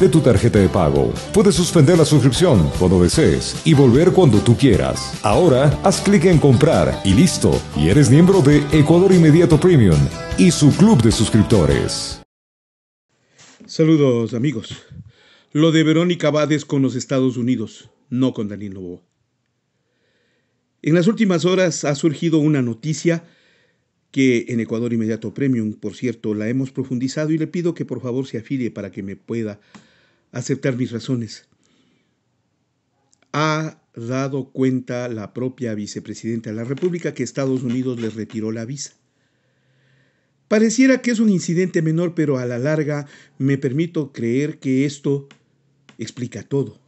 de tu tarjeta de pago. Puedes suspender la suscripción cuando desees y volver cuando tú quieras. Ahora, haz clic en comprar y listo. Y eres miembro de Ecuador Inmediato Premium y su club de suscriptores. Saludos amigos. Lo de Verónica Bades con los Estados Unidos, no con Danilo En las últimas horas ha surgido una noticia que en Ecuador Inmediato Premium, por cierto, la hemos profundizado y le pido que por favor se afilie para que me pueda aceptar mis razones. Ha dado cuenta la propia vicepresidenta de la República que Estados Unidos le retiró la visa. Pareciera que es un incidente menor, pero a la larga me permito creer que esto explica todo.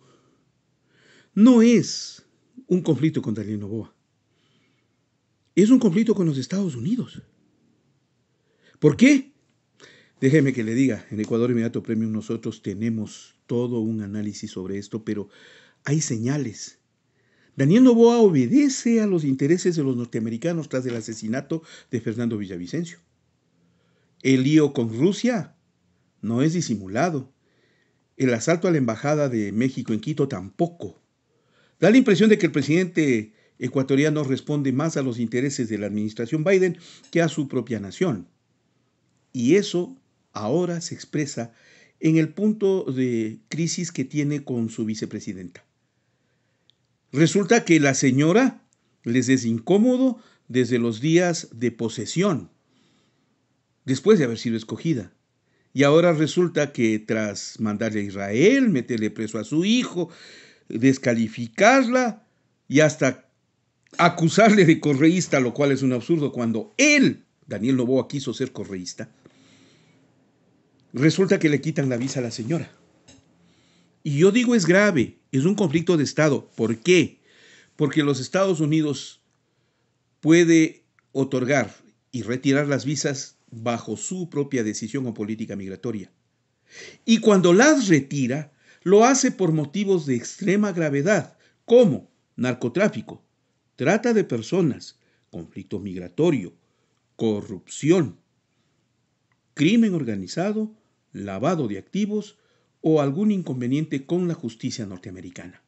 No es un conflicto con el Noboa es un conflicto con los Estados Unidos. ¿Por qué? Déjeme que le diga, en Ecuador Inmediato Premium nosotros tenemos todo un análisis sobre esto, pero hay señales. Daniel Novoa obedece a los intereses de los norteamericanos tras el asesinato de Fernando Villavicencio. El lío con Rusia no es disimulado. El asalto a la Embajada de México en Quito tampoco. Da la impresión de que el presidente ecuatoriano responde más a los intereses de la administración Biden que a su propia nación. Y eso ahora se expresa en el punto de crisis que tiene con su vicepresidenta. Resulta que la señora les es incómodo desde los días de posesión, después de haber sido escogida. Y ahora resulta que tras mandarle a Israel, meterle preso a su hijo, descalificarla y hasta acusarle de correísta, lo cual es un absurdo, cuando él, Daniel Novoa, quiso ser correísta, resulta que le quitan la visa a la señora. Y yo digo es grave, es un conflicto de Estado. ¿Por qué? Porque los Estados Unidos puede otorgar y retirar las visas bajo su propia decisión o política migratoria. Y cuando las retira, lo hace por motivos de extrema gravedad, como narcotráfico, trata de personas, conflicto migratorio, corrupción, crimen organizado, lavado de activos o algún inconveniente con la justicia norteamericana.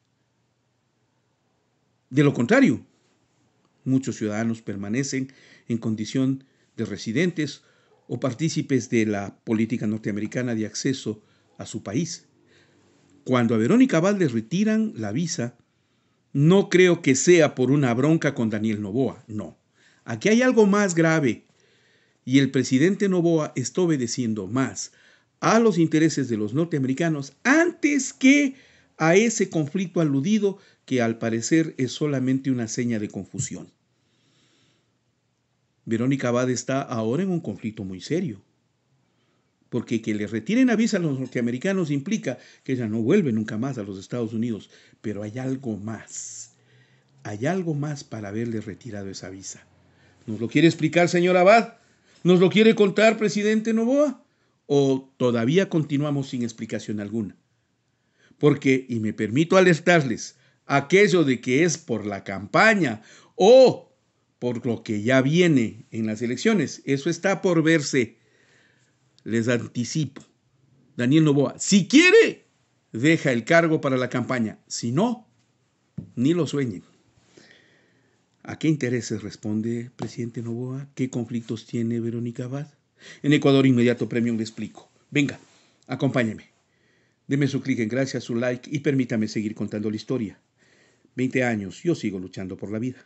De lo contrario, muchos ciudadanos permanecen en condición de residentes o partícipes de la política norteamericana de acceso a su país. Cuando a Verónica Valdes retiran la visa, no creo que sea por una bronca con Daniel Novoa, no. Aquí hay algo más grave. Y el presidente Novoa está obedeciendo más a los intereses de los norteamericanos antes que a ese conflicto aludido que al parecer es solamente una seña de confusión. Verónica Abad está ahora en un conflicto muy serio porque que le retiren la visa a los norteamericanos implica que ella no vuelve nunca más a los Estados Unidos, pero hay algo más. Hay algo más para haberle retirado esa visa. ¿Nos lo quiere explicar, señor Abad? ¿Nos lo quiere contar, presidente Novoa? ¿O todavía continuamos sin explicación alguna? Porque, y me permito alertarles, aquello de que es por la campaña o por lo que ya viene en las elecciones, eso está por verse les anticipo. Daniel Novoa, si quiere, deja el cargo para la campaña. Si no, ni lo sueñen. ¿A qué intereses responde presidente Novoa? ¿Qué conflictos tiene Verónica Abad? En Ecuador Inmediato Premium le explico. Venga, acompáñeme. Deme su clic en gracias, su like y permítame seguir contando la historia. 20 años, yo sigo luchando por la vida.